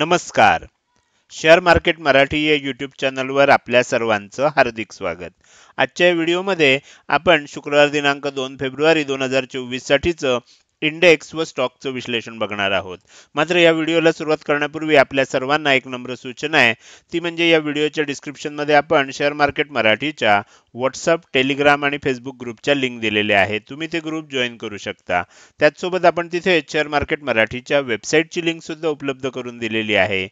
नमस्कार share market Marathi या YouTube चॅनलवर आपल्या सर्वांचं हार्दिक स्वागत आजच्या व्हिडिओमध्ये आपण शुक्रवार दिनांक दोन फेब्रुवारी दोन हजार चोवीससाठीचं इंडेक्स व स्टॉकचं विश्लेषण बघणार आहोत मात्र या व्हिडिओला सुरुवात करण्यापूर्वी आपल्या सर्वांना एक नम्र सूचना आहे ती म्हणजे या व्हिडिओच्या डिस्क्रिप्शनमध्ये आपण शेअर मार्केट मराठीच्या व्हॉट्सअप टेलिग्राम आणि फेसबुक ग्रुपच्या लिंक दिलेल्या आहेत तुम्ही ते ग्रुप जॉईन करू शकता त्याचसोबत आपण तिथे शेअर मार्केट मराठीच्या वेबसाईटची लिंक सुद्धा उपलब्ध करून दिलेली आहे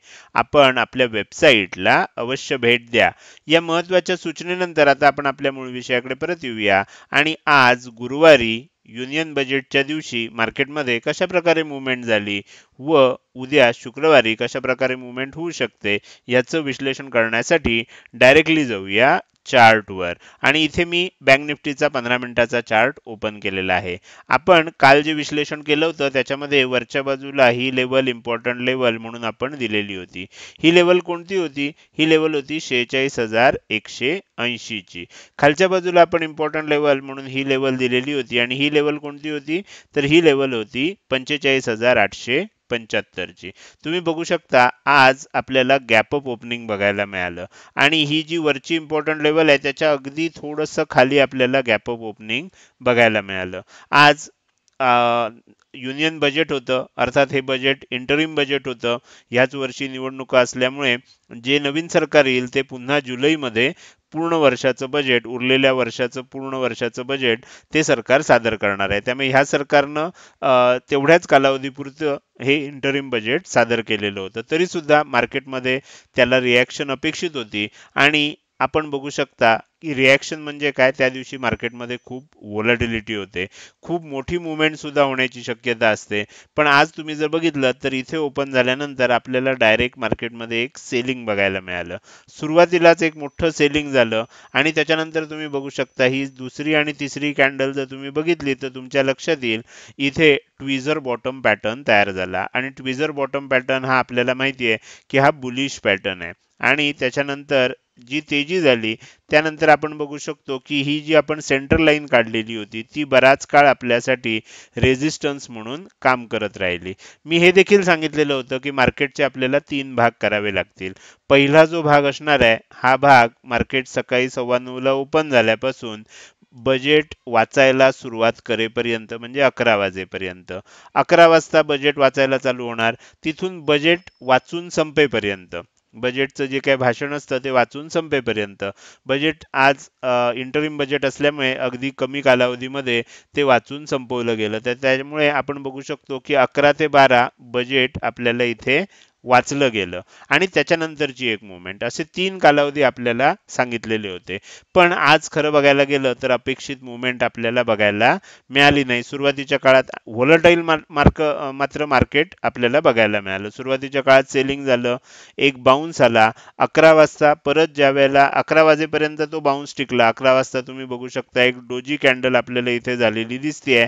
आपण आपल्या वेबसाईटला अवश्य भेट द्या या महत्वाच्या सूचनेनंतर आता आपण आपल्या मूळ विषयाकडे परत येऊया आणि आज गुरुवारी युनियन बजेटच्या दिवशी मार्केटमध्ये कशा प्रकारे मुवमेंट झाली व उद्या शुक्रवारी कशा प्रकारे मुवमेंट होऊ शकते याचं विश्लेषण करण्यासाठी डायरेक्टली जाऊया चार्टवर आणि इथे मी बँक निफ्टीचा पंधरा मिनिटाचा चार्ट ओपन केलेला आहे आपण काल जे विश्लेषण केलं होतं त्याच्यामध्ये वरच्या बाजूला ही लेवल इम्पॉर्टंट लेवल म्हणून आपण दिलेली होती ही लेवल कोणती होती ही लेवल होती शेहेचाळीस हजार एकशे ऐंशीची खालच्या बाजूला आपण इम्पॉर्टंट लेवल म्हणून ही लेवल दिलेली होती आणि ही लेवल कोणती होती तर ही लेवल होती पंचेचाळीस हजार आठशे पंच्याहत्तरची तुम्ही बघू शकता आज आपल्याला गॅप अप ओपनिंग बघायला मिळालं आणि ही जी वरची इम्पॉर्टंट लेवल आहे त्याच्या अगदी थोडंसं खाली आपल्याला गॅप अप ओपनिंग बघायला मिळालं आज युनियन बजेट होतं अर्थात हे बजेट इंटरिम बजेट होतं ह्याच वर्षी निवडणुका असल्यामुळे जे नवीन सरकार येईल ते पुन्हा जुलैमध्ये पूर्ण वर्षाचं बजेट उरलेल्या वर्षाचं पूर्ण वर्षाचं बजेट ते सरकार सादर करणार आहे त्यामुळे ह्या सरकारनं तेवढ्याच कालावधीपुरतं हे इंटरिम बजेट सादर केलेलं होतं तरीसुद्धा मार्केटमध्ये त्याला रिॲक्शन अपेक्षित होती आणि आपण बघू शकता की रिॲक्शन म्हणजे काय त्या दिवशी मार्केटमध्ये खूप वॉलेटिलिटी होते खूप मोठी मुवमेंट सुद्धा होण्याची शक्यता असते पण आज तुम्ही जर बघितलं तर इथे ओपन झाल्यानंतर आपल्याला डायरेक्ट मार्केटमध्ये एक सेलिंग बघायला मिळालं सुरुवातीलाच एक मोठं सेलिंग झालं आणि त्याच्यानंतर तुम्ही बघू शकता ही दुसरी आणि तिसरी कॅन्डल जर तुम्ही बघितली तर तुमच्या लक्षात येईल इथे ट्विझर बॉटम पॅटर्न तयार झाला आणि ट्विझर बॉटम पॅटर्न हा आपल्याला माहिती आहे की हा बुलिश पॅटर्न आहे आणि त्याच्यानंतर जी तेजी झाली त्यानंतर आपण बघू शकतो की ही जी आपण सेंटर लाईन काढलेली होती ती बराच काळ आपल्यासाठी रेजिस्टन्स म्हणून काम करत राहिली मी हे देखील सांगितलेलं होतं की मार्केटचे आपल्याला तीन भाग करावे लागतील पहिला जो भाग असणार आहे हा भाग मार्केट सकाळी सव्वा नऊला ओपन झाल्यापासून बजेट वाचायला सुरुवात करेपर्यंत म्हणजे अकरा वाजेपर्यंत अकरा वाजता बजेट वाचायला चालू होणार तिथून बजेट वाचून संपेपर्यंत बजेटचं जे काही भाषण असतं ते वाचून संपेपर्यंत बजेट आज इंटरिम बजेट असल्यामुळे अगदी कमी कालावधीमध्ये ते वाचून संपवलं गेलं तर त्यामुळे आपण बघू शकतो की अकरा ते बारा बजेट आपल्याला इथे वाचलं गेलं आणि त्याच्यानंतरची एक मुवमेंट असे तीन कालावधी आपल्याला सांगितलेले होते पण आज खरं बघायला गेलं तर अपेक्षित मुवमेंट आपल्याला बघायला मिळाली नाही सुरुवातीच्या काळात व्हॉलटाईल मार्क मात्र मार्केट आपल्याला बघायला मिळालं सुरुवातीच्या काळात सेलिंग झालं एक बाउन्स आला अकरा वाजता परत ज्या वेळेला अकरा वाजेपर्यंत तो बाउन्स टिकला अकरा वाजता तुम्ही बघू शकता एक डोजी कॅन्डल आपल्याला इथे झालेली दिसते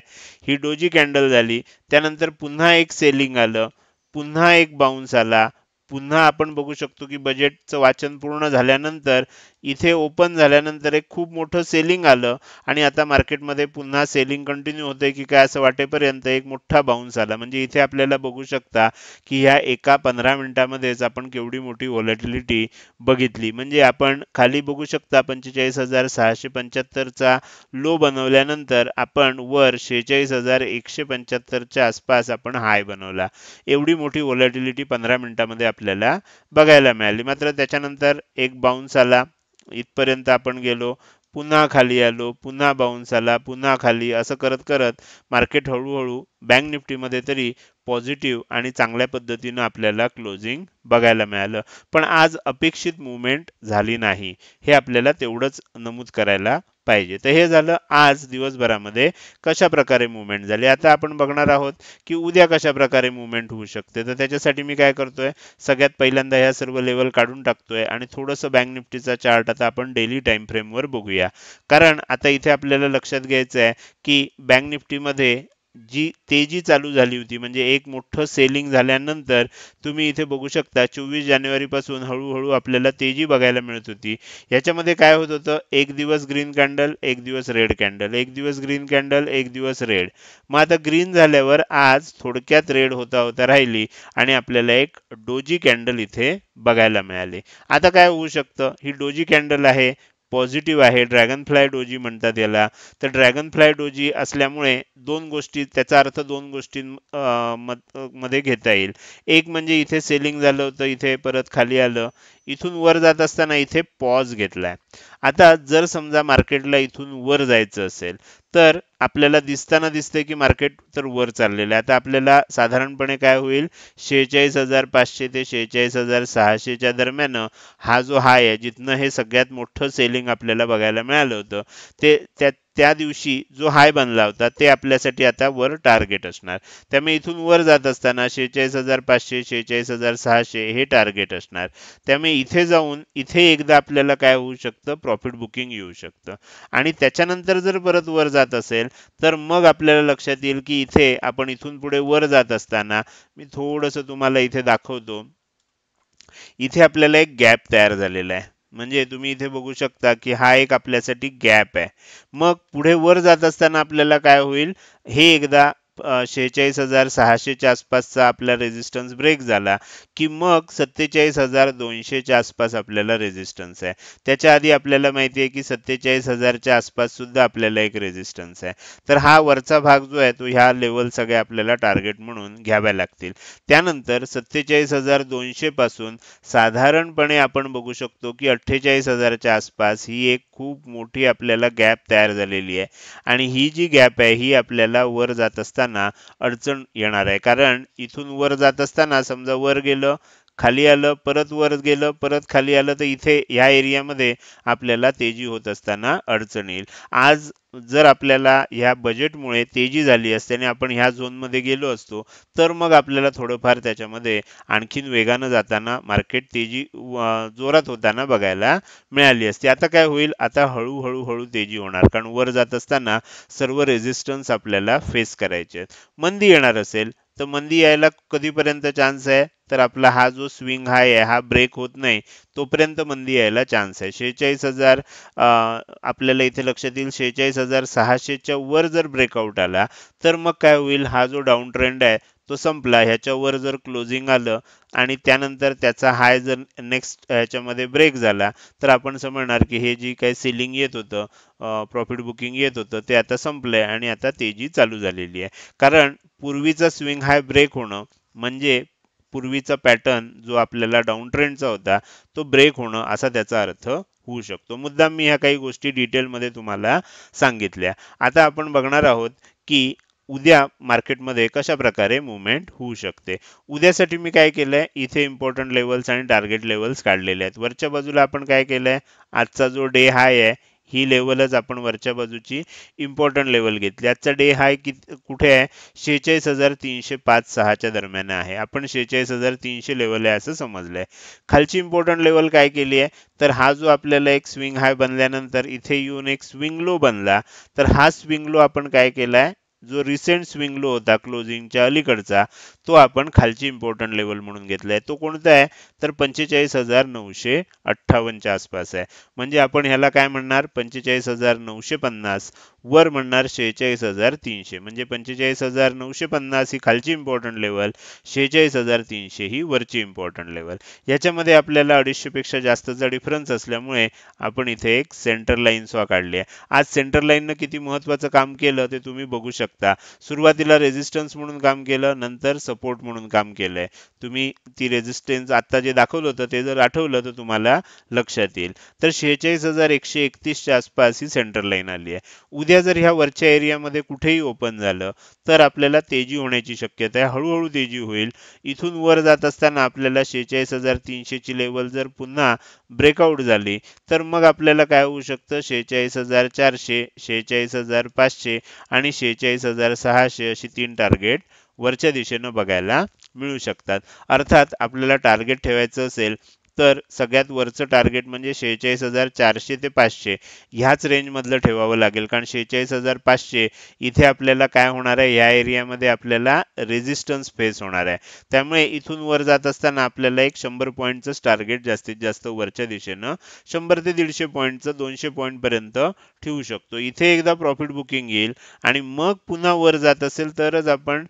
ही डोजी कॅन्डल झाली त्यानंतर पुन्हा एक सेलिंग आलं पुन्हा एक बाउन्स आला पुन्हा आपण बघू शकतो की बजेटचं वाचन पूर्ण झाल्यानंतर इथे ओपन झाल्यानंतर एक खूप मोठं सेलिंग आलं आणि आता मार्केटमध्ये पुन्हा सेलिंग कंटिन्यू होते की काय असं वाटेपर्यंत एक मोठा बाउन्स आला म्हणजे इथे आपल्याला बघू शकता की ह्या एका पंधरा मिनिटामध्येच आपण केवढी मोठी व्हॉलेटिलिटी बघितली म्हणजे आपण खाली बघू शकता पंचेचाळीस हजार सहाशे पंच्याहत्तरचा लो बनवल्यानंतर आपण वर शेहेचाळीस हजार एकशे पंच्याहत्तरच्या आसपास आपण हाय बनवला एवढी मोठी व्हॉलेटिलिटी पंधरा मिनिटामध्ये आपल्याला बघायला मिळाली मात्र त्याच्यानंतर एक बाउन्स आला इथपर्यंत आपण गेलो पुन्हा खाली आलो पुन्हा बाउन्स आला पुन्हा खाली असं करत करत मार्केट हळूहळू बँक निफ्टीमध्ये तरी पॉझिटिव्ह आणि चांगल्या पद्धतीनं आपल्याला क्लोजिंग बघायला मिळालं पण आज अपेक्षित मुवमेंट झाली नाही हे आपल्याला तेवढंच नमूद करायला पाहिजे तर हे झालं आज दिवसभरामध्ये कशा प्रकारे मुवमेंट झाली आता आपण बघणार आहोत की उद्या कशा प्रकारे मुवमेंट होऊ शकते तर त्याच्यासाठी मी काय करतोय सगळ्यात पहिल्यांदा ह्या सर्व लेवल काढून टाकतोय आणि थोडंसं बँक निफ्टीचा चार्ट आता आपण डेली टाइम फ्रेमवर बघूया कारण आता इथे आपल्याला लक्षात घ्यायचं आहे की बँक निफ्टीमध्ये जी तेजी चालू झाली होती म्हणजे एक मोठं सेलिंग झाल्यानंतर तुम्ही इथे बघू शकता चोवीस जानेवारीपासून हळूहळू आपल्याला तेजी बघायला मिळत होती याच्यामध्ये काय होत होतं एक दिवस ग्रीन कॅन्डल एक दिवस रेड कॅन्डल एक दिवस ग्रीन कॅन्डल एक दिवस रेड मग आता ग्रीन झाल्यावर आज थोडक्यात रेड होता होता राहिली आणि आपल्याला एक डोजी कॅन्डल इथे बघायला मिळाली आता काय होऊ शकतं ही डोजी कॅन्डल आहे पॉझिटिव्ह आहे ड्रॅगन फ्लाय डोजी म्हणतात याला तर ड्रॅगन फ्लाय डोजी असल्यामुळे दोन गोष्टी त्याचा अर्थ दोन गोष्टी मध्ये घेता येईल एक म्हणजे इथे सेलिंग झालं होतं इथे परत खाली आलं इथून वर जात असताना इथे पॉज घेतलाय आता जर समजा मार्केटला इथून वर जायचं असेल तर आपल्याला दिसताना दिसते की मार्केट तर वर चाललेलं आहे आता आपल्याला साधारणपणे काय होईल शेहेचाळीस हजार पाचशे ते शेहेचाळीस हजार सहाशेच्या दरम्यान हा जो हाय आहे जिथनं हे सगळ्यात मोठं सेलिंग आपल्याला बघायला मिळालं होतं ते त्या त्या दिवशी जो हाय बनला होता ते आपल्यासाठी आता वर टार्गेट असणार त्यामुळे इथून वर जात असताना शेहेचाळीस हजार पाचशे शेहेचाळीस हजार सहाशे हे टार्गेट असणार त्यामुळे इथे जाऊन इथे एकदा आपल्याला काय होऊ शकतं प्रॉफिट बुकिंग येऊ शकतं आणि त्याच्यानंतर जर परत वर जात असेल तर मग आपल्याला लक्षात येईल की इथे आपण इथून पुढे वर जात असताना मी थोडंसं तुम्हाला इथे दाखवतो इथे आपल्याला एक गॅप तयार झालेला आहे म्हणजे तुम्ही इथे बघू शकता की हा एक आपल्यासाठी गॅप आहे मग पुढे वर जात असताना आपल्याला काय होईल हे एकदा शेहेचाळीस हजार सहाशेच्या आसपासचा आपला रेजिस्टन्स ब्रेक झाला की मग सत्तेचाळीस हजार दोनशेच्या आसपास आपल्याला रेजिस्टन्स आहे त्याच्या आधी आपल्याला माहिती आहे की सत्तेचाळीस हजारच्या आसपास सुद्धा आपल्याला एक रेजिस्टन्स आहे तर हा वरचा भाग जो आहे तो ह्या लेवल सगळ्या आपल्याला टार्गेट म्हणून घ्याव्या लागतील त्यानंतर सत्तेचाळीस हजार दोनशे पासून साधारणपणे आपण बघू शकतो की अठ्ठेचाळीस हजारच्या आसपास ही एक खूप मोठी आपल्याला गॅप तयार झालेली आहे आणि ही जी गॅप आहे ही आपल्याला वर जात असताना ना अडचण येणार आहे कारण इथून वर जात असताना समजा वर गेलं खाली आलं परत वर गेलं परत खाली आलं तर इथे ह्या एरियामध्ये आपल्याला तेजी होत असताना अडचण येईल आज जर आपल्याला ह्या बजेटमुळे तेजी झाली असते आणि आपण ह्या झोनमध्ये गेलो असतो तर मग आपल्याला थोडंफार त्याच्यामध्ये आणखीन वेगानं जाताना मार्केट तेजी जोरात होताना बघायला मिळाली असते आता काय होईल आता हळूहळू हळू तेजी होणार कारण वर जात असताना सर्व रेझिस्टन्स आपल्याला फेस करायचे मंदी येणार असेल तर मंदी यायला कधीपर्यंत चान्स आहे तर आपला हा जो स्विंग हाय आहे हा ब्रेक होत नाही तोपर्यंत मंदी यायला चान्स आहे शेहेचाळीस हजार आपल्याला इथे लक्षात येईल शेहेचाळीस हजार सहाशेच्या वर जर ब्रेकआउट आला तर मग काय होईल हा जो डाऊन ट्रेंड आहे तो संपला ह्याच्यावर जर क्लोजिंग आलं आणि त्यानंतर त्याचा हाय जर नेक्स्ट ह्याच्यामध्ये ब्रेक झाला तर आपण समजणार की हे जी काही सेलिंग येत होतं प्रॉफिट बुकिंग येत होतं ते आता संपलंय आणि आता तेजी चालू झालेली आहे कारण पूर्वीचा स्विंग हाय ब्रेक होणं म्हणजे पूर्वीचा पॅटर्न जो आपल्याला डाऊन ट्रेंडचा होता तो ब्रेक होणं असा त्याचा अर्थ होऊ शकतो मुद्दाम मी ह्या काही गोष्टी डिटेलमध्ये तुम्हाला सांगितल्या आता आपण बघणार आहोत की उद्या मार्केटमध्ये कशा प्रकारे मुवमेंट होऊ शकते उद्यासाठी मी काय केलं आहे इथे इम्पॉर्टंट लेवल्स आणि टार्गेट लेवल्स काढलेले आहेत वरच्या बाजूला आपण काय केलं आहे आजचा जो डे हाय आहे ही लेवलच आपण वरच्या बाजूची इम्पॉर्टंट लेवल घेतली आजचा डे हाय किती कुठे आहे शेहेचाळीस हजार तीनशे पाच सहाच्या दरम्यान आहे आपण शेहेचाळीस हजार तीनशे लेवल आहे असं समजलं आहे खालची इम्पॉर्टंट लेवल काय केली आहे तर हा जो आपल्याला एक स्विंग हाय बनल्यानंतर इथे येऊन एक स्विंग लो बनला तर हा स्विंग लो आपण काय केला आहे जो रिसेंट स्विंग लो होता क्लोजिंगच्या अलीकडचा तो आपण खालची इम्पॉर्टंट लेवल म्हणून घेतलाय तो कोणता आहे तर पंचेचाळीस हजार नऊशे अठ्ठावन्नच्या आसपास आहे म्हणजे आपण ह्याला काय म्हणणार पंचेचाळीस हजार नऊशे पन्नास वर म्हणणार शेहेचाळीस हजार तीनशे म्हणजे पंचेचाळीस हजार नऊशे पन्नास ही खालची इम्पॉर्टंट लेवल शेहेचाळीस हजार तीनशे ही वरची इम्पॉर्टंट लेवल याच्यामध्ये आपल्याला अडीचशेपेक्षा जास्तचा डिफरन्स असल्यामुळे आपण इथे एक सेंटर लाईन स्वा काढली आहे आज सेंटर लाईननं किती महत्त्वाचं काम केलं ते तुम्ही बघू शकता सुरुवातीला रेझिस्टन्स म्हणून काम केलं नंतर सपोर्ट म्हणून काम केलं आहे तुम्ही ती रेझिस्टन्स आत्ता जे दाखवलं होतं ते जर आठवलं तर तुम्हाला लक्षात येईल तर शेहेचाळीस हजार एकशे एकतीसच्या आसपास ही सेंटर लाईन आली आहे उद्या एरिया जर ह्या वरच्या एरियामध्ये कुठेही ओपन झालं तर आपल्याला तेजी होण्याची शक्यता आहे हळूहळू तेजी होईल इथून वर जात असताना आपल्याला शेहेचाळीस हजार तीनशेची लेवल जर पुन्हा ब्रेकआउट झाली तर मग आपल्याला काय होऊ शकतं शेहेचाळीस हजार चारशे शेहेचाळीस हजार पाचशे आणि शेहेचाळीस हजार सहाशे अशी तीन टार्गेट वरच्या दिशेनं बघायला मिळू शकतात अर्थात आपल्याला टार्गेट ठेवायचं असेल तर सगळ्यात वरचं टार्गेट म्हणजे शेहेचाळीस हजार चारशे ते पाचशे ह्याच रेंजमधलं ठेवावं लागेल कारण शेहेचाळीस हजार पाचशे इथे आपल्याला काय होणार आहे या एरियामध्ये आपल्याला रेझिस्टन्स फेस होणार आहे त्यामुळे इथून वर जात असताना आपल्याला एक शंभर पॉईंटचंच टार्गेट जास्तीत जास्त वरच्या दिशेनं शंभर ते दीडशे पॉईंटचं दोनशे पॉईंटपर्यंत ठेवू शकतो इथे एकदा प्रॉफिट बुकिंग येईल आणि मग पुन्हा वर जात असेल तरच आपण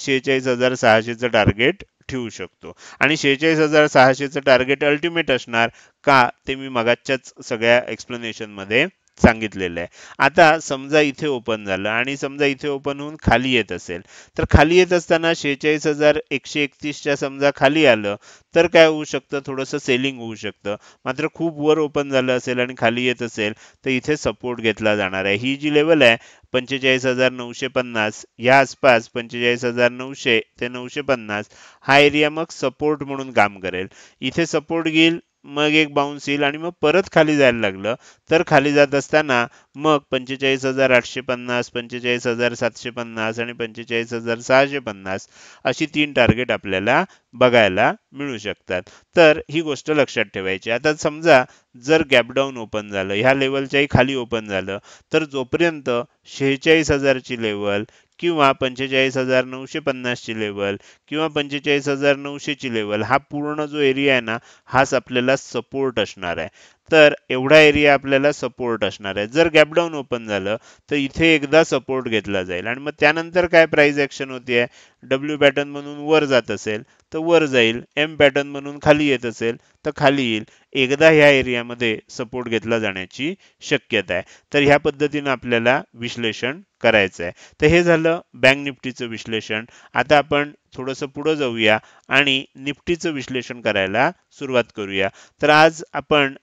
शेहेचाळीस हजार सहाशेचं टार्गेट ठेवू शकतो आणि शेहेचाळीस हजार सहाशेचं टार्गेट अल्टिमेट असणार का ते मी मगाच्याच सगळ्या एक्सप्लेनेशनमध्ये सांगितलेलं आहे आता समजा इथे ओपन झालं आणि समजा इथे ओपन होऊन खाली येत असेल तर खाली येत असताना शेहेचाळीस हजार एकशे एकतीसच्या समजा खाली आलं तर काय होऊ शकतं थोडंसं सेलिंग होऊ शकतं मात्र खूप वर ओपन झालं असेल आणि खाली येत असेल तर इथे सपोर्ट घेतला जाणार आहे ही जी लेवल आहे पंचेचाळीस हजार नऊशे पन्नास या आसपास पंचेचाळीस हजार नऊशे ते नऊशे पन्नास हा एरिया मग सपोर्ट म्हणून काम करेल इथे सपोर्ट घेईल मग एक बाउन्स येईल आणि मग परत खाली जायला लागलं तर खाली जात असताना मग पंचेचाळीस हजार आठशे पन्नास पंचेचाळीस हजार सातशे पन्नास आणि पंचेचाळीस हजार सहाशे पन्नास अशी तीन टार्गेट आपल्याला बघायला मिळू शकतात तर ही गोष्ट लक्षात ठेवायची आता समजा जर गॅपडाऊन ओपन झालं ह्या लेवलच्याही खाली ओपन झालं तर जोपर्यंत शेहेचाळीस हजारची लेवल किंवा पंचेचाळीस हजार नऊशे पन्नासची लेवल किंवा पंचेचाळीस हजार नऊशेची लेवल हा पूर्ण जो एरिया आहे ना हाच आपल्याला सपोर्ट असणार आहे तर एवढा एरिया आपल्याला सपोर्ट असणार आहे जर गॅपडाऊन ओपन झालं तर इथे एकदा सपोर्ट घेतला जाईल आणि मग त्यानंतर काय प्राइस ॲक्शन होती आहे डब्ल्यू पॅटर्न म्हणून वर जात असेल तर वर जाईल एम पॅटर्न म्हणून खाली येत असेल तर खाली येईल एकदा ह्या एरियामध्ये सपोर्ट घेतला जाण्याची शक्यता आहे तर ह्या पद्धतीनं आपल्याला विश्लेषण करायचं आहे तर हे झालं बँक निफ्टीचं विश्लेषण आता आपण थोडंसं पुढं जाऊया आणि निफ्टीचं विश्लेषण करायला सुरुवात करूया तर आज आपण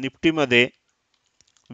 निफ्टीमध्ये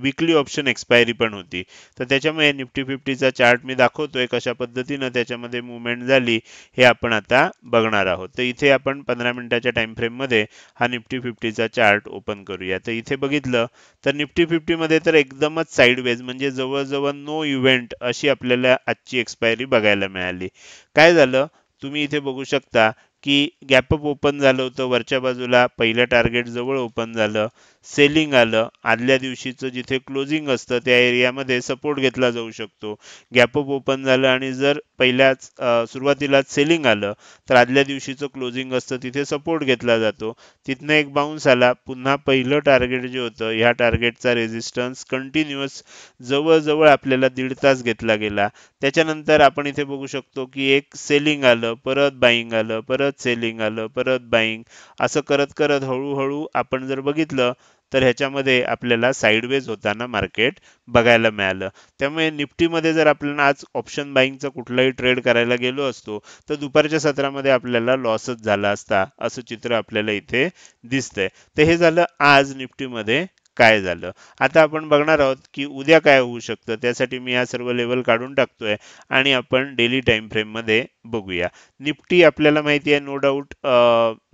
विकली ऑप्शन एक्सपायरी पण होती तर त्याच्यामुळे निफ्टी फिफ्टीचा चार्ट मी दाखवतोय कशा पद्धतीनं त्याच्यामध्ये मुवमेंट झाली हे आपण आता बघणार आहोत तर इथे आपण पंधरा मिनिटाच्या टाइम फ्रेममध्ये हा निफ्टी फिफ्टीचा चार्ट ओपन करूया तर इथे बघितलं तर निफ्टी फिफ्टीमध्ये तर एकदमच साईडवेज म्हणजे जवळजवळ नो इव्हेंट अशी आपल्याला आजची एक्सपायरी बघायला मिळाली काय झालं तुम्ही इथे बघू शकता की गॅपअप ओपन झालं होतं वरच्या बाजूला पहिलं टार्गेट जवळ ओपन झालं सेलिंग आलं आदल्या दिवशीचं जिथे क्लोजिंग असतं त्या एरियामध्ये सपोर्ट घेतला जाऊ शकतो गॅपअप ओपन झालं आणि जर पहिल्याच सुरुवातीलाच सेलिंग आलं तर आदल्या दिवशीचं क्लोजिंग असतं तिथे सपोर्ट घेतला जातो तिथनं एक बाउन्स आला पुन्हा पहिलं टार्गेट जे होतं ह्या टार्गेटचा रेझिस्टन्स कंटिन्युअस जवळजवळ आपल्याला दीड तास घेतला गेला त्याच्यानंतर आपण इथे बघू शकतो की एक सेलिंग आलं परत बाईंग आलं परत सेलिंग आलं परत बाईंग असं करत करत हळूहळू आपण जर बघितलं तर ह्याच्यामध्ये आपल्याला साईडवेज होताना मार्केट बघायला मिळालं त्यामुळे निफ्टीमध्ये जर आपल्याला आज ऑप्शन बाईंगचा कुठलाही ट्रेड करायला गेलो असतो तर दुपारच्या सत्रामध्ये आपल्याला लॉसच झाला असता असं चित्र आपल्याला इथे दिसतंय तर हे झालं आज निफ्टीमध्ये काय झालं आता आपण बघणार आहोत की उद्या काय होऊ शकतं त्यासाठी मी या सर्व लेवल काढून टाकतोय आणि आपण डेली टाइम फ्रेम मध्ये बघूया निफ्टी आपल्याला माहिती आहे नो डाऊट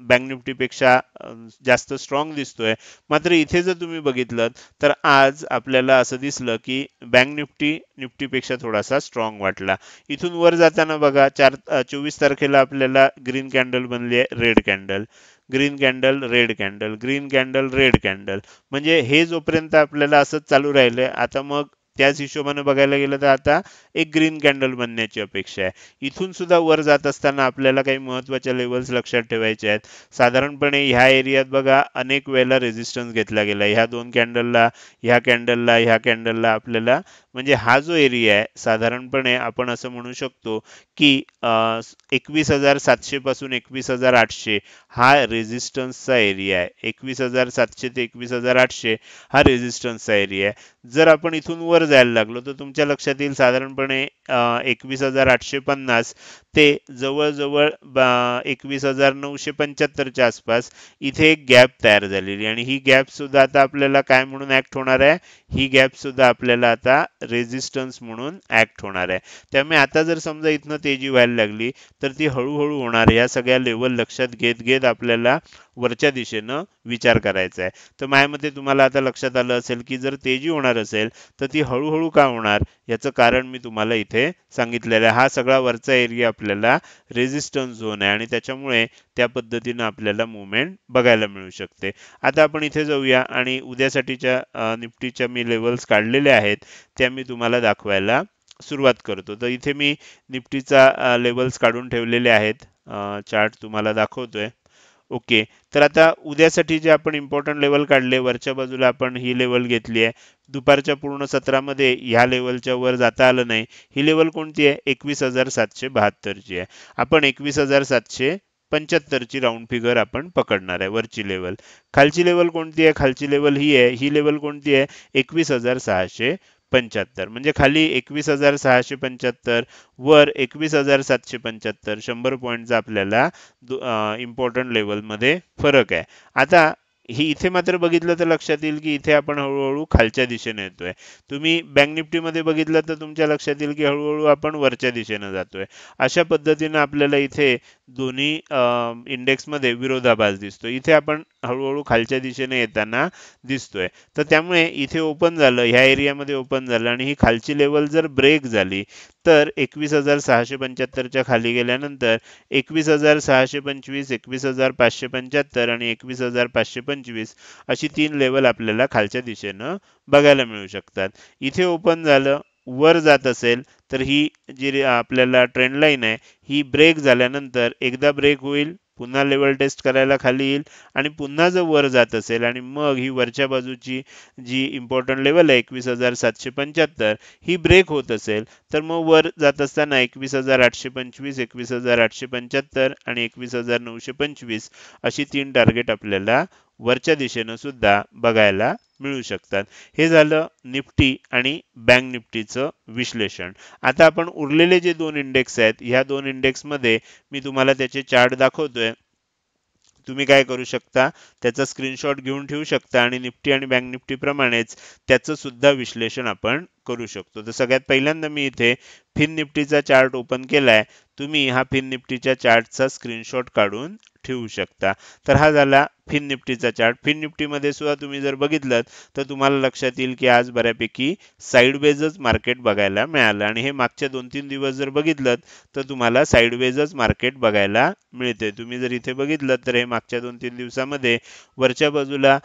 बँक निफ्टीपेक्षा जास्त स्ट्रॉंग दिसतोय मात्र इथे जर तुम्ही बघितलं तर आज आपल्याला असं दिसलं की बँक निफ्टी निफ्टीपेक्षा थोडासा स्ट्रॉंग वाटला इथून वर जाताना बघा चार चोवीस तारखेला आपल्याला ग्रीन कॅन्डल बनली आहे red candle green candle red candle green candle red candle म्हणजे हे जोपर्यंत आपल्याला असंच चालू राहिलंय आता मग त्याच हिशोबाने बघायला गेलं तर आता एक ग्रीन कॅन्डल बनण्याची अपेक्षा आहे इथून सुद्धा वर जात असताना आपल्याला काही महत्वाच्या लेवल्स लक्षात ठेवायचे आहेत साधारणपणे ह्या एरियात बघा अनेक वेळेला रेझिस्टन्स घेतला गेला ह्या दोन कॅन्डलला ह्या कॅन्डलला ह्या कॅन्डलला आपल्याला म्हणजे हा जो एरिया आहे साधारणपणे आपण असं म्हणू शकतो की एकवीस हजार सातशे पासून एकवीस हजार आठशे हा रेझिस्टन्सचा एरिया आहे एकवीस हजार सातशे ते एकवीस हजार आठशे हा रेझिस्टन्सचा एरिया आहे जर आपण इथून वर जायला लागलो तर तुमच्या लक्षात येईल साधारणपणे एकवीस हजार आठशे पन्नास ते जवळजवळ एकवीस हजार नऊशे पंच्याहत्तरच्या आसपास इथे एक गॅप तयार झालेली आणि ही गॅप सुद्धा आता आपल्याला काय म्हणून ऍक्ट होणार आहे ही गॅप सुद्धा आपल्याला आता रेझिस्टन्स म्हणून ऍक्ट होणार आहे त्यामुळे आता जर समजा इथनं तेजी व्हायला लागली तर ती हळूहळू होणार या सगळ्या लेवल लक्षात घेत घेत आपल्याला वरच्या दिशेनं विचार करायचा आहे तर माझ्या तुम्हाला आता लक्षात आलं असेल की जर तेजी होणार असेल तर ती हळूहळू का होणार याचं कारण मी तुम्हाला इथे सांगितलेलं आहे हा सगळा वरचा एरिया आपल्याला रेझिस्टन्स झोन आहे आणि त्याच्यामुळे त्या पद्धतीनं आपल्याला मुवमेंट बघायला मिळू शकते आता आपण इथे जाऊया आणि उद्यासाठीच्या निफ्टीच्या मी लेवल्स काढलेल्या आहेत त्या मी तुम्हाला दाखवायला सुरुवात करतो तर इथे मी निफ्टीचा लेवल्स काढून ठेवलेले आहेत चार्ट तुम्हाला दाखवतोय ओके तर आता उद्यासाठी जे आपण इम्पॉर्टंट लेवल काढले वरच्या बाजूला आपण ही लेवल घेतली आहे दुपारच्या पूर्ण सत्रामध्ये ह्या लेवलच्या वर जाता आलं नाही ही लेवल कोणती आहे एकवीस हजार सातशे बहात्तरची आहे आपण एकवीस हजार सातशे पंच्याहत्तरची राऊंड फिगर आपण पकडणार आहे वरची लेवल खालची लेवल कोणती आहे खालची लेवल ही आहे ही लेवल कोणती आहे एकवीस हजार सहाशे पंच्याहत्तर म्हणजे खाली एकवीस हजार सहाशे पंच्याहत्तर वर एकवीस हजार सातशे पंच्याहत्तर शंभर पॉईंटचा आपल्याला इम्पॉर्टंट लेवलमध्ये फरक आहे आता ही इथे मात्र बघितलं तर लक्षात येईल की इथे आपण हळूहळू खालच्या दिशेने येतोय तुम्ही बँक निफ्टीमध्ये बघितलं तर तुमच्या लक्षात येईल की हळूहळू आपण वरच्या दिशेने जातोय अशा पद्धतीनं आपल्याला इथे दोन्ही इंडेक्समध्ये विरोधाभास दिसतो इथे आपण हळूहळू खालच्या दिशेने येताना दिसतोय तर त्यामुळे इथे ओपन झालं ह्या एरियामध्ये ओपन झालं आणि ही खालची लेवल जर ब्रेक झाली तर एकवीस हजार सहाशे पंच्याहत्तरच्या खाली गेल्यानंतर एकवीस हजार सहाशे पंचवीस एकवीस हजार पाचशे पंच्याहत्तर आणि एकवीस हजार पाचशे पंचवीस अशी तीन लेवल आपल्याला खालच्या दिशेनं बघायला मिळू शकतात इथे ओपन झालं वर जात असेल तर ही जी आपल्याला ट्रेंड लाईन आहे ही ब्रेक झाल्यानंतर एकदा ब्रेक होईल पुन्हा लेवल टेस्ट करायला खाली येईल आणि पुन्हा जर वर जात असेल आणि मग ही वरच्या बाजूची जी इम्पॉर्टंट लेवल आहे एकवीस हजार सातशे पंच्याहत्तर ही ब्रेक होत असेल तर मग वर जात असताना एकवीस हजार आठशे पंचवीस एकवीस हजार आठशे पंच्याहत्तर आणि एकवीस हजार नऊशे पंचवीस अशी तीन टार्गेट आपल्याला वरच्या दिशेनं सुद्धा बघायला मिळू शकतात हे झालं निफ्टी आणि बँक निफ्टीचं विश्लेषण आता आपण उरलेले जे दोन इंडेक्स आहेत ह्या दोन इंडेक्समध्ये मी तुम्हाला त्याचे चार्ट दाखवतोय तुम्ही काय करू शकता त्याचा स्क्रीनशॉट घेऊन ठेवू शकता आणि निफ्टी आणि बँक निफ्टी प्रमाणेच त्याचं सुद्धा विश्लेषण आपण करू शकतो तर सगळ्यात पहिल्यांदा मी इथे फिन निफ्टीचा चार्ट ओपन केलाय तुम्ही हा फिन निफ्टीच्या चार्टचा स्क्रीनशॉट काढून ठेवू शकता तर हा झाला फिन निफ्टीचा चार्ट फिन निफ्टीमध्ये सुद्धा तुम्ही जर बघितलं तर तुम्हाला लक्षात येईल की आज बऱ्यापैकी साईडवेजच मार्केट बघायला मिळालं आणि हे मागच्या दोन तीन दिवस जर बघितलं तर तुम्हाला साईडवेजच मार्केट बघायला मिळते तुम्ही जर इथे बघितलं तर हे मागच्या दोन तीन दिवसामध्ये वरच्या बाजूला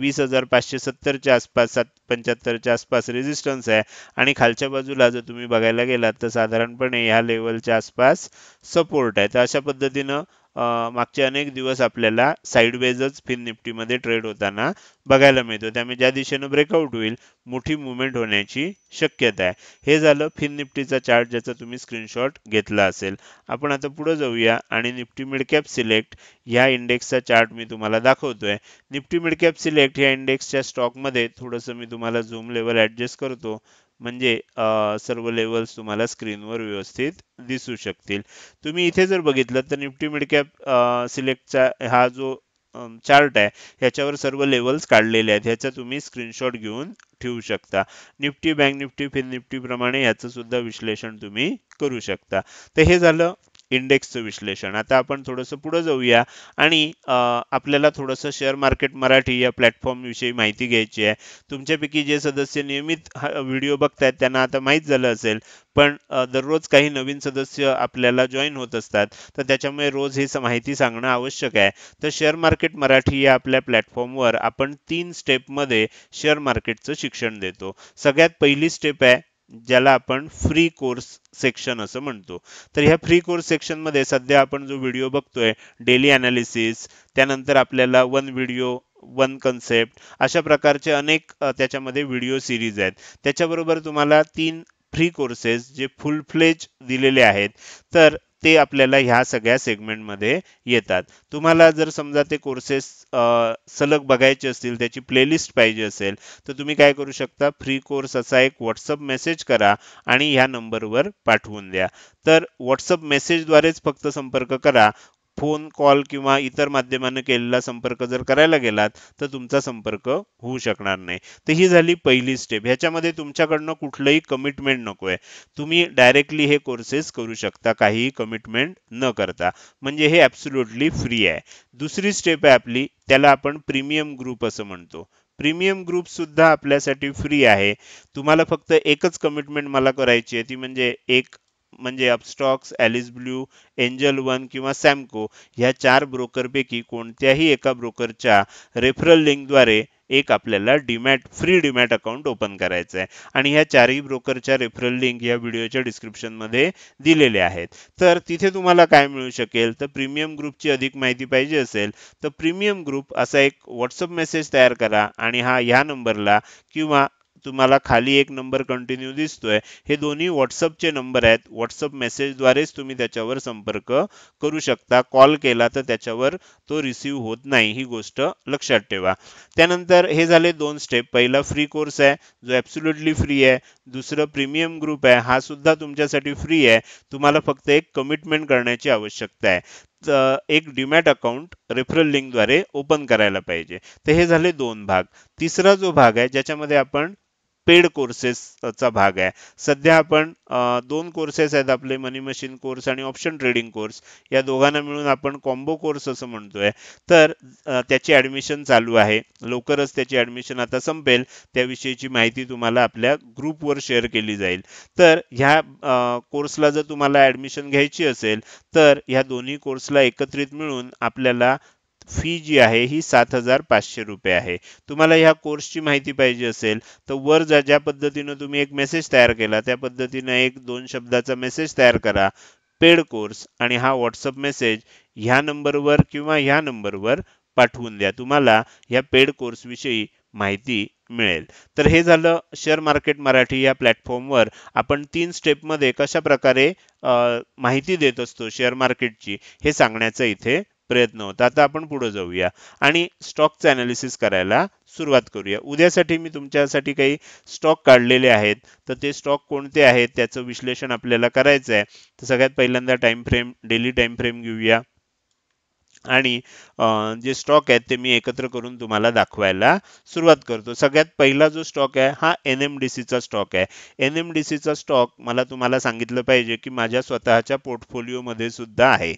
वीस हजार पाचशे सत्तरच्या आसपास सात पंच्याहत्तरच्या आसपास रेजिस्टन्स आहे आणि खालच्या बाजूला जर तुम्ही बघायला गेलात तर साधारणपणे ह्या लेवलच्या आसपास सपोर्ट आहे तर अशा पद्धतीनं मागचे अनेक दिवस आपल्याला साईडवेजच फिन निफ्टीमध्ये ट्रेड होताना बघायला मिळतो त्यामुळे ज्या दिशेनं ब्रेकआउट होईल मोठी मुवमेंट होण्याची शक्यता आहे हे झालं फिन निफ्टीचा चार्ट ज्याचा तुम्ही स्क्रीनशॉट घेतला असेल आपण आता पुढे जाऊया आणि निफ्टी मिडकॅप सिलेक्ट ह्या इंडेक्सचा चार्ट मी तुम्हाला दाखवतोय निफ्टी मिडकॅप सिलेक्ट ह्या इंडेक्सच्या स्टॉकमध्ये थोडंसं मी तुम्हाला झूम लेवल ऍडजस्ट करतो म्हणजे सर्व लेवल्स तुम्हाला स्क्रीनवर व्यवस्थित दिसू शकतील तुम्ही इथे जर बघितलं तर निफ्टी मिडकॅप सिलेक्टचा हा जो चार्ट आहे ह्याच्यावर सर्व लेवल्स काढलेले आहेत ह्याचा तुम्ही स्क्रीनशॉट घेऊन ठेवू शकता निफ्टी बँक निफ्टी फिन निफ्टीप्रमाणे ह्याचं सुद्धा विश्लेषण तुम्ही करू शकता तर हे झालं इंडेक्सचं विश्लेषण आता आपण थोडंसं पुढे जाऊया आणि आपल्याला थोडंसं शेअर मार्केट मराठी या प्लॅटफॉर्मविषयी माहिती घ्यायची आहे तुमच्यापैकी जे सदस्य नियमित व्हिडिओ बघतायत त्यांना आता माहीत झालं असेल पण दररोज काही नवीन सदस्य आपल्याला जॉईन होत असतात तर त्याच्यामुळे रोज हे माहिती सांगणं आवश्यक आहे तर शेअर मार्केट मराठी या आपल्या प्लॅटफॉर्मवर आपण तीन स्टेपमध्ये शेअर मार्केटचं शिक्षण देतो सगळ्यात पहिली स्टेप आहे ज्याला आपण फ्री कोर्स सेक्शन असं म्हणतो तर ह्या फ्री कोर्स सेक्शनमध्ये सध्या आपण जो व्हिडिओ बघतोय डेली अनालिसिस त्यानंतर आपल्याला वन व्हिडिओ वन कन्सेप्ट अशा प्रकारचे अनेक त्याच्यामध्ये व्हिडिओ सिरीज आहेत त्याच्याबरोबर तुम्हाला तीन फ्री कोर्सेस जे फुल फ्लेज दिलेले आहेत तर ते आपल्याला ह्या सगळ्या सेगमेंटमध्ये येतात तुम्हाला जर समजा ते कोर्सेस सलग बघायचे असतील त्याची प्लेलिस्ट पाहिजे असेल तर तुम्ही काय करू शकता फ्री कोर्स असा एक व्हॉट्सअप मेसेज करा आणि ह्या नंबरवर पाठवून द्या तर व्हॉट्सअप मेसेजद्वारेच फक्त संपर्क करा फोन कॉल किंवा इतर माध्यमाने केलेला संपर्क जर करायला गेलात तर तुमचा संपर्क होऊ शकणार नाही तर ही झाली पहिली स्टेप ह्याच्यामध्ये तुमच्याकडनं कुठलंही कमिटमेंट नको आहे तुम्ही डायरेक्टली हे कोर्सेस करू शकता काहीही कमिटमेंट न करता म्हणजे हे ॲब्सुल्युटली फ्री आहे दुसरी स्टेप आहे आपली त्याला आपण प्रीमियम ग्रुप असं म्हणतो प्रीमियम ग्रुप सुद्धा आपल्यासाठी फ्री आहे तुम्हाला फक्त एकच कमिटमेंट मला करायची आहे ती म्हणजे एक म्हणजे Upstox Alice blue Angel one किंवा सॅमको ह्या चार ब्रोकरपैकी कोणत्याही एका ब्रोकरच्या रेफरल लिंकद्वारे एक आपल्याला demat free demat account open करायचं आहे आणि ह्या चारही ब्रोकरच्या रेफरल लिंक या व्हिडिओच्या डिस्क्रिप्शनमध्ये दिलेले आहेत तर तिथे तुम्हाला काय मिळू शकेल तर प्रीमियम ग्रुपची अधिक माहिती पाहिजे असेल तर प्रीमियम ग्रुप असा एक व्हॉट्सअप मेसेज तयार करा आणि हा ह्या नंबरला किंवा तुम्हाला खाली एक नंबर कंटिन्यू दिसतोय हे दोन्ही व्हॉट्सअपचे नंबर आहेत व्हॉट्सअप मेसेजद्वारेच तुम्ही त्याच्यावर संपर्क करू शकता कॉल केला तर त्याच्यावर तो रिसीव होत नाही ही गोष्ट लक्षात ठेवा त्यानंतर हे झाले दोन स्टेप पहिला फ्री कोर्स आहे जो ॲब्सुल्युटली फ्री आहे दुसरं प्रीमियम ग्रुप आहे हा सुद्धा तुमच्यासाठी फ्री आहे तुम्हाला फक्त एक कमिटमेंट करण्याची आवश्यकता आहे एक डिमॅट अकाउंट रेफरल लिंकद्वारे ओपन करायला पाहिजे तर हे झाले दोन भाग तिसरा जो भाग आहे ज्याच्यामध्ये आपण पेड कोर्सेसचा भाग आहे सध्या आपण दोन कोर्सेस आहेत आपले मनी मशीन कोर्स आणि ऑप्शन ट्रेडिंग कोर्स या दोघांना मिळून आपण कॉम्बो कोर्स असं म्हणतोय तर त्याची ऍडमिशन चालू आहे लवकरच त्याची ऍडमिशन आता संपेल त्याविषयीची माहिती तुम्हाला आपल्या ग्रुपवर शेअर केली जाईल तर ह्या कोर्सला जर तुम्हाला ऍडमिशन घ्यायची असेल तर ह्या दोन्ही कोर्सला एकत्रित मिळून आपल्याला फी जी आहे ही सात हजार पाचशे रुपये आहे तुम्हाला ह्या कोर्सची माहिती पाहिजे असेल तर वर जा ज्या पद्धतीनं तुम्ही एक मेसेज तयार केला त्या पद्धतीनं एक दोन शब्दाचा मेसेज तयार करा पेड कोर्स आणि हा व्हॉट्सअप मेसेज ह्या नंबरवर किंवा ह्या नंबरवर पाठवून द्या तुम्हाला या पेड कोर्सविषयी माहिती मिळेल तर हे झालं शेअर मार्केट मराठी या प्लॅटफॉर्मवर आपण तीन स्टेपमध्ये कशा प्रकारे माहिती देत असतो शेअर मार्केटची हे सांगण्याचं इथे प्रयत्न होता आता आपण पुढे जाऊया आणि स्टॉकचं ॲनालिसिस करायला सुरुवात करूया उद्यासाठी मी तुमच्यासाठी काही स्टॉक काढलेले आहेत तर ते स्टॉक कोणते आहेत त्याचं विश्लेषण आपल्याला करायचं आहे तर सगळ्यात पहिल्यांदा time frame daily time frame घेऊया आणि जे स्टॉक आहेत ते मी एकत्र करून तुम्हाला दाखवायला सुरुवात करतो सगळ्यात पहिला जो स्टॉक आहे हा एन एम डी सीचा स्टॉक आहे एन एम स्टॉक मला तुम्हाला सांगितलं पाहिजे की माझ्या स्वतःच्या पोर्टफोलिओमध्ये सुद्धा आहे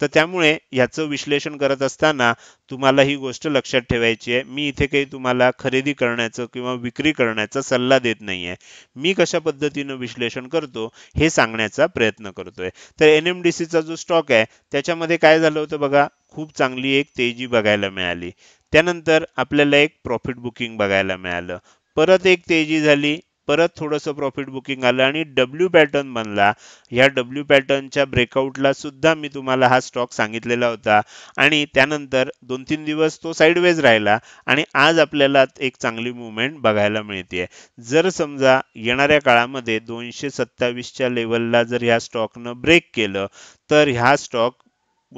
तर त्यामुळे ह्याचं विश्लेषण करत असताना तुम्हाला ही गोष्ट लक्षात ठेवायची आहे मी इथे काही तुम्हाला खरेदी करण्याचं किंवा विक्री करण्याचा सल्ला देत नाही आहे मी कशा पद्धतीनं विश्लेषण करतो हे सांगण्याचा प्रयत्न करतोय तर एन एम डी सीचा जो स्टॉक आहे त्याच्यामध्ये काय झालं होतं बघा खूप चांगली एक तेजी बघायला मिळाली त्यानंतर आपल्याला एक प्रॉफिट बुकिंग बघायला मिळालं परत एक तेजी झाली परत थोडंसं प्रॉफिट बुकिंग आलं आणि डब्ल्यू पॅटर्न बनला ह्या डब्ल्यू पॅटर्नच्या ब्रेकआउटला सुद्धा मी तुम्हाला हा स्टॉक सांगितलेला होता आणि त्यानंतर दोन तीन दिवस तो साईडवेज राहिला आणि आज आपल्याला एक चांगली मुवमेंट बघायला मिळते जर समजा येणाऱ्या काळामध्ये दोनशे सत्तावीसच्या लेवलला जर ह्या स्टॉकनं ब्रेक केलं तर ह्या स्टॉक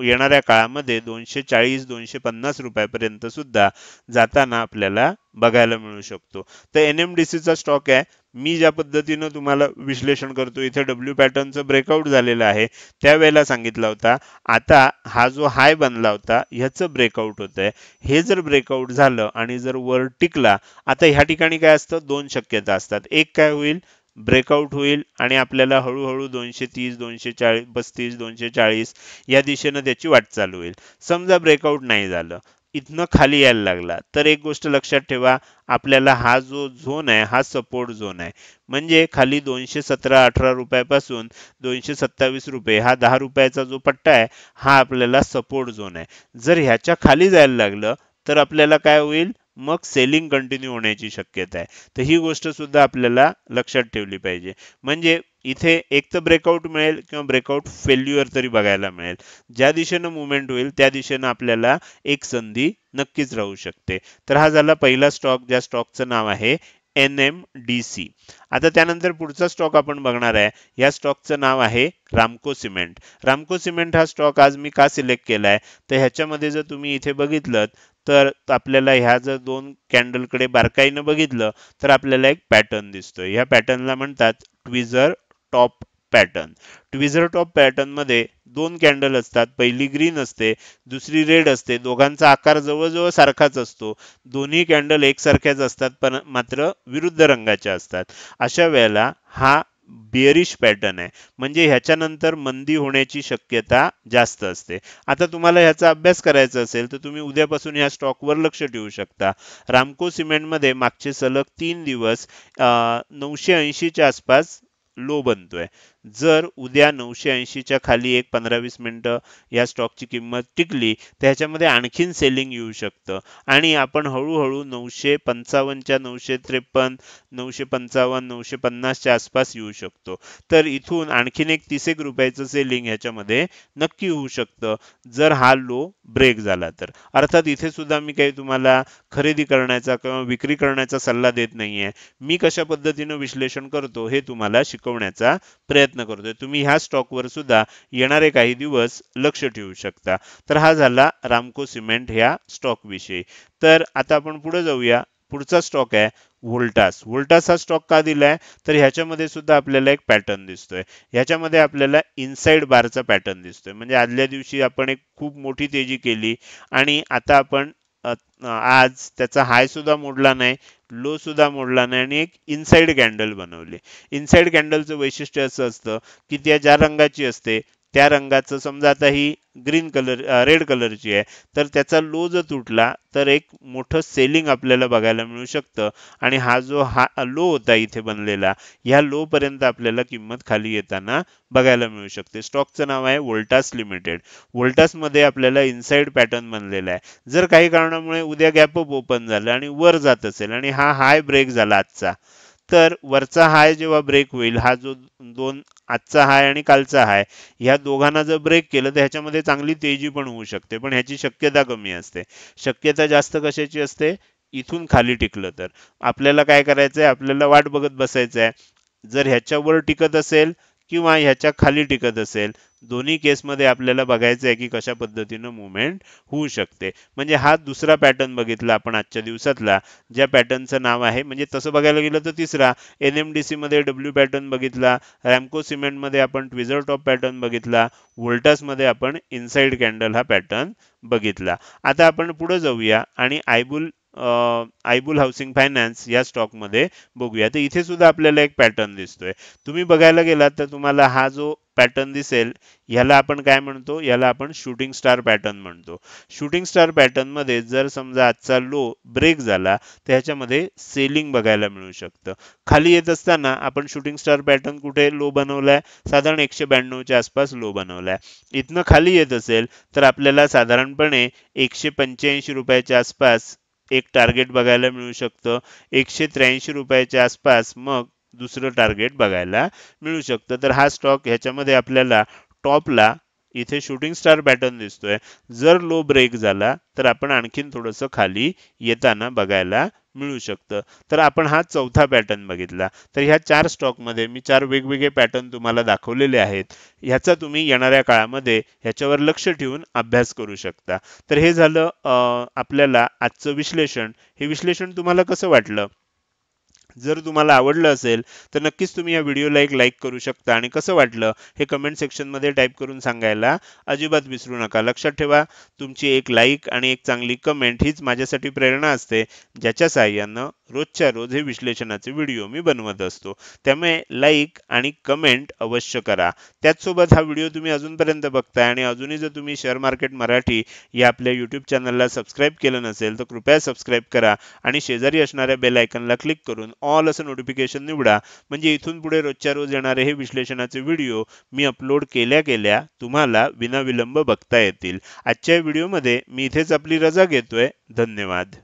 येणाऱ्या काळामध्ये दोनशे चाळीस दोनशे पन्नास रुपयापर्यंत सुद्धा जाताना आपल्याला बघायला मिळू शकतो तर एन एम डी सीचा स्टॉक आहे मी ज्या पद्धतीनं तुम्हाला विश्लेषण करतो इथे डब्ल्यू पॅटर्नचं ब्रेकआउट झालेलं आहे त्यावेळेला सांगितला होता आता हा जो हाय बनला होता ह्याचं ब्रेकआउट आहे हे जर ब्रेकआउट झालं आणि जर वर टिकला आता ह्या ठिकाणी काय असतं दोन शक्यता असतात एक काय होईल ब्रेकआउट होईल आणि आपल्याला हळूहळू दोनशे तीस दोनशे चाळीस पस्तीस दोनशे चाळीस या दिशेनं त्याची वाटचाल होईल समजा ब्रेकआउट नाही झालं इथनं खाली यायला लागला तर एक गोष्ट लक्षात ठेवा आपल्याला हा जो झोन आहे हा सपोर्ट झोन आहे म्हणजे खाली दोनशे सतरा अठरा रुपयापासून दोनशे सत्तावीस रुपये हा दहा रुपयाचा जो पट्टा आहे हा आपल्याला सपोर्ट झोन आहे जर ह्याच्या खाली जायला लागलं तर आपल्याला काय होईल मग सेलिंग कंटिन्यू होण्याची शक्यता आहे तर ही गोष्ट सुद्धा आपल्याला लक्षात ठेवली पाहिजे म्हणजे इथे एक तर ब्रेकआउट मिळेल किंवा ब्रेकआउट फेल्युअर तरी बघायला मिळेल ज्या दिशेनं मुवमेंट होईल त्या दिशेनं आपल्याला एक संधी नक्कीच राहू शकते तर हा झाला पहिला स्टॉक ज्या स्टॉकचं नाव आहे एन एम डी सी आता त्यानंतर पुढचा स्टॉक आपण बघणार आहे या स्टॉकचं नाव आहे रामको सिमेंट रामको सिमेंट हा स्टॉक आज मी का सिलेक्ट केला आहे तर ह्याच्यामध्ये जर तुम्ही इथे बघितलं तर आपल्याला ह्या जर दोन कॅन्डलकडे बारकाईनं बघितलं तर आपल्याला एक पॅटर्न दिसतो ह्या पॅटर्नला म्हणतात tweezer top pattern tweezer top pattern मध्ये दोन कॅन्डल असतात पहिली ग्रीन असते दुसरी रेड असते दोघांचा आकार जवळजवळ सारखाच असतो दोन्ही कॅन्डल एकसारख्याच असतात पण मात्र विरुद्ध रंगाच्या असतात अशा वेळेला हा बिअरिश पॅटर्न आहे म्हणजे ह्याच्यानंतर मंदी होण्याची शक्यता जास्त असते आता तुम्हाला ह्याचा अभ्यास करायचा असेल तर तुम्ही उद्यापासून ह्या स्टॉकवर लक्ष ठेवू शकता रामको सिमेंटमध्ये मागचे सलग तीन दिवस नऊशे ऐंशीच्या आसपास लो बनतोय जर उद्या नऊशे ऐंशीच्या खाली एक पंधरा वीस मिनटं या स्टॉकची किंमत टिकली तर ह्याच्यामध्ये आणखीन सेलिंग येऊ शकतं आणि आपण हळूहळू नऊशे पंचावन्नच्या नऊशे त्रेपन्न नऊशे पंचावन्न नऊशे पन्नासच्या आसपास येऊ शकतो तर इथून आणखीन एक तीस एक रुपयाचं सेलिंग ह्याच्यामध्ये नक्की होऊ शकतं जर हा लो ब्रेक झाला तर अर्थात इथे सुद्धा मी काही तुम्हाला खरेदी करण्याचा किंवा विक्री करण्याचा सल्ला देत नाहीये मी कशा पद्धतीनं विश्लेषण करतो हे तुम्हाला शिकवण्याचा प्रयत्न प्रयत्न करतोय तुम्ही ह्या स्टॉकवर सुद्धा येणारे काही दिवस लक्ष ठेवू शकता तर हा झाला रामको सिमेंट ह्या स्टॉकविषयी तर आता आपण पुढे जाऊया पुढचा स्टॉक आहे व्होल्टास वोल्टास हा स्टॉक का दिलाय तर ह्याच्यामध्ये सुद्धा आपल्याला एक पॅटर्न दिसतोय ह्याच्यामध्ये आपल्याला इनसाइड बारचा पॅटर्न दिसतोय म्हणजे आदल्या दिवशी आपण एक खूप मोठी तेजी केली आणि आता आपण आज त्याचा हाय सुद्धा मोडला नाही लो सुद्धा मोडला नाही आणि एक इनसाइड कॅन्डल बनवली इनसाइड कॅन्डलचं वैशिष्ट्य असं असतं की त्या ज्या रंगाची असते त्या रंगाचं समजा आता ही ग्रीन कलर रेड कलरची आहे तर त्याचा लो जर तुटला तर एक मोठं सेलिंग आपल्याला बघायला मिळू शकतं आणि हा जो हा लो होता इथे बनलेला ह्या लो पर्यंत आपल्याला किंमत खाली येताना बघायला मिळू शकते स्टॉकचं नाव आहे वोल्टास लिमिटेड मध्ये आपल्याला इनसाइड पॅटर्न बनलेला आहे जर काही कारणामुळे उद्या गॅपअप ओपन झालं आणि वर जात असेल आणि हा हाय ब्रेक झाला आजचा तर वरचा हाय जेव्हा ब्रेक होईल हा जो दोन आजचा हाय आणि कालचा हाय ह्या दोघांना जर ब्रेक केलं तर ह्याच्यामध्ये चांगली तेजी पण होऊ शकते पण ह्याची शक्यता कमी असते शक्यता जास्त कशाची असते इथून खाली टिकलं तर आपल्याला काय करायचंय आपल्याला वाट बघत बसायचं आहे जर ह्याच्यावर टिकत असेल किंवा ह्याच्या खाली टिकत असेल दोन्ही केसमध्ये आपल्याला बघायचं आहे की कशा पद्धतीनं मुवमेंट होऊ शकते म्हणजे हा दुसरा पॅटर्न बघितला आपण आजच्या दिवसातला ज्या पॅटर्नचं नाव आहे म्हणजे तसं बघायला गेलं तर तिसरा एन एम डी सीमध्ये डब्ल्यू पॅटर्न बघितला रॅमको सिमेंटमध्ये आपण ट्विझर टॉप पॅटर्न बघितला वोल्टासमध्ये आपण इनसाइड कॅन्डल हा पॅटर्न बघितला आता आपण पुढे जाऊया आणि आयबुल आयबुल हाऊसिंग फायनान्स या स्टॉकमध्ये बघूया तर इथे सुद्धा आपल्याला एक पॅटर्न दिसतोय तुम्ही बघायला गेलात तर तुम्हाला हा जो पॅटर्न दिसेल याला आपण काय म्हणतो याला आपण शूटिंग स्टार पॅटर्न म्हणतो शूटिंग स्टार पॅटर्नमध्ये जर समजा आजचा लो ब्रेक झाला तर ह्याच्यामध्ये सेलिंग बघायला मिळू शकतं खाली येत असताना आपण शूटिंग स्टार पॅटर्न कुठे लो बनवलाय साधारण एकशे ब्याण्णवच्या आसपास लो बनवलाय इथनं खाली येत असेल तर आपल्याला साधारणपणे एकशे पंच्याऐंशी रुपयाच्या आसपास एक टार्गेट बघायला मिळू शकतं एकशे त्र्याऐंशी रुपयाच्या आसपास मग दुसरं टार्गेट बघायला मिळू शकतं तर हा स्टॉक ह्याच्यामध्ये आपल्याला टॉपला इथे शूटिंग स्टार पॅटर्न दिसतोय जर लो ब्रेक झाला तर आपण आणखीन थोडंसं खाली येताना बघायला मिळू शकतं तर आपण हा चौथा पॅटर्न बघितला तर ह्या चार स्टॉकमध्ये मी चार वेगवेगळे पॅटर्न तुम्हाला दाखवलेले आहेत ह्याचा तुम्ही येणाऱ्या काळामध्ये ह्याच्यावर लक्ष ठेवून अभ्यास करू शकता तर हे झालं आपल्याला आजचं विश्लेषण हे विश्लेषण तुम्हाला कसं वाटलं जर तुम्हाला आवडलं असेल तर नक्कीच तुम्ही या व्हिडिओला एक लाईक करू शकता आणि कसं वाटलं हे कमेंट सेक्शनमध्ये टाईप करून सांगायला अजिबात विसरू नका लक्षात ठेवा तुमची एक लाईक आणि एक चांगली कमेंट हीच माझ्यासाठी प्रेरणा असते ज्याच्या साह्यानं रोजच्या रोज हे विश्लेषणाचे व्हिडिओ मी बनवत असतो त्यामुळे लाईक आणि कमेंट अवश्य करा त्याचसोबत हा व्हिडिओ तुम्ही अजूनपर्यंत बघताय आणि अजूनही जर तुम्ही शेअर मार्केट मराठी या आपल्या यूट्यूब चॅनलला सबस्क्राईब केलं नसेल तर कृपया सबस्क्राईब करा आणि शेजारी असणाऱ्या बेल क्लिक करून ऑल असं नोटिफिकेशन निवडा म्हणजे इथून पुढे रोजच्या रोज येणारे हे विश्लेषणाचे व्हिडिओ मी अपलोड केल्या केल्या तुम्हाला विनाविलंब बघता येतील आजच्या व्हिडिओमध्ये मी इथेच आपली रजा घेतोय धन्यवाद